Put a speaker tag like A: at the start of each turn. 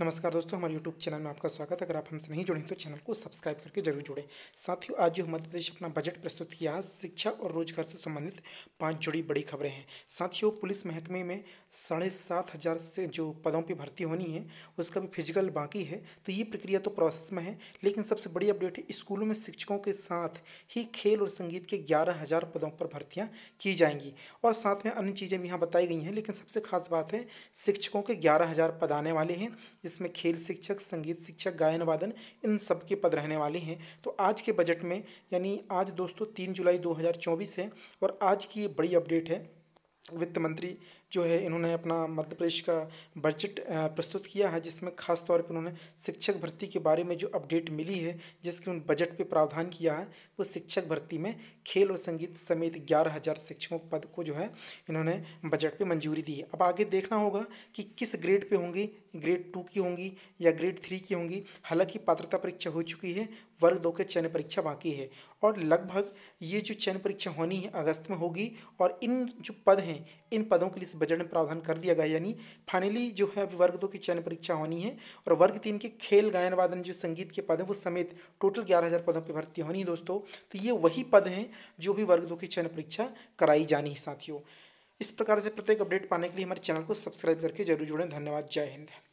A: नमस्कार दोस्तों हमारे यूट्यूब चैनल में आपका स्वागत है अगर आप हमसे नहीं जुड़े तो चैनल को सब्सक्राइब करके जरूर जुड़ें साथियों आज जो मध्य प्रदेश अपना बजट प्रस्तुत किया शिक्षा और रोजगार से संबंधित पांच जुड़ी बड़ी खबरें हैं साथियों पुलिस महकमे में साढ़े सात हज़ार से जो पदों पर भर्ती होनी है उसका भी फिजिकल बाकी है तो ये प्रक्रिया तो प्रोसेस में है लेकिन सबसे बड़ी अपडेट है स्कूलों में शिक्षकों के साथ ही खेल और संगीत के ग्यारह हज़ार पदों पर भर्तियाँ की जाएंगी और साथ में अन्य चीज़ें भी यहाँ बताई गई हैं लेकिन सबसे खास बात है शिक्षकों के ग्यारह हज़ार पद आने वाले हैं जिसमें खेल शिक्षक संगीत शिक्षक गायन वादन इन सब के पद रहने वाले हैं तो आज के बजट में यानी आज दोस्तों तीन जुलाई चौबीस है और आज की ये बड़ी अपडेट है वित्त मंत्री जो है इन्होंने अपना मध्य प्रदेश का बजट प्रस्तुत किया है जिसमें खास तौर पर उन्होंने शिक्षक भर्ती के बारे में जो अपडेट मिली है जिसके उन बजट पे प्रावधान किया है वो शिक्षक भर्ती में खेल और संगीत समेत ग्यारह हज़ार शिक्षकों पद को जो है इन्होंने बजट पे मंजूरी दी है अब आगे देखना होगा कि किस ग्रेड पर होंगी ग्रेड टू की होंगी या ग्रेड थ्री की होंगी हालांकि पात्रता परीक्षा हो चुकी है वर्ग दो के चयन परीक्षा बाकी है और लगभग ये जो चयन परीक्षा होनी है अगस्त में होगी और इन जो पद हैं इन पदों के लिए बजट में प्रावधान कर दिया गया यानी फाइनली जो है अभी वर्ग दो की चयन परीक्षा होनी है और वर्ग तीन के खेल गायन वादन जो संगीत के पद हैं वो समेत टोटल ग्यारह हज़ार पदों पर भर्ती होनी है दोस्तों तो ये वही पद हैं जो भी वर्ग दो की चयन परीक्षा कराई जानी है साथियों इस प्रकार से प्रत्येक अपडेट पाने के लिए हमारे चैनल को सब्सक्राइब करके जरूर जुड़ें धन्यवाद जय हिंद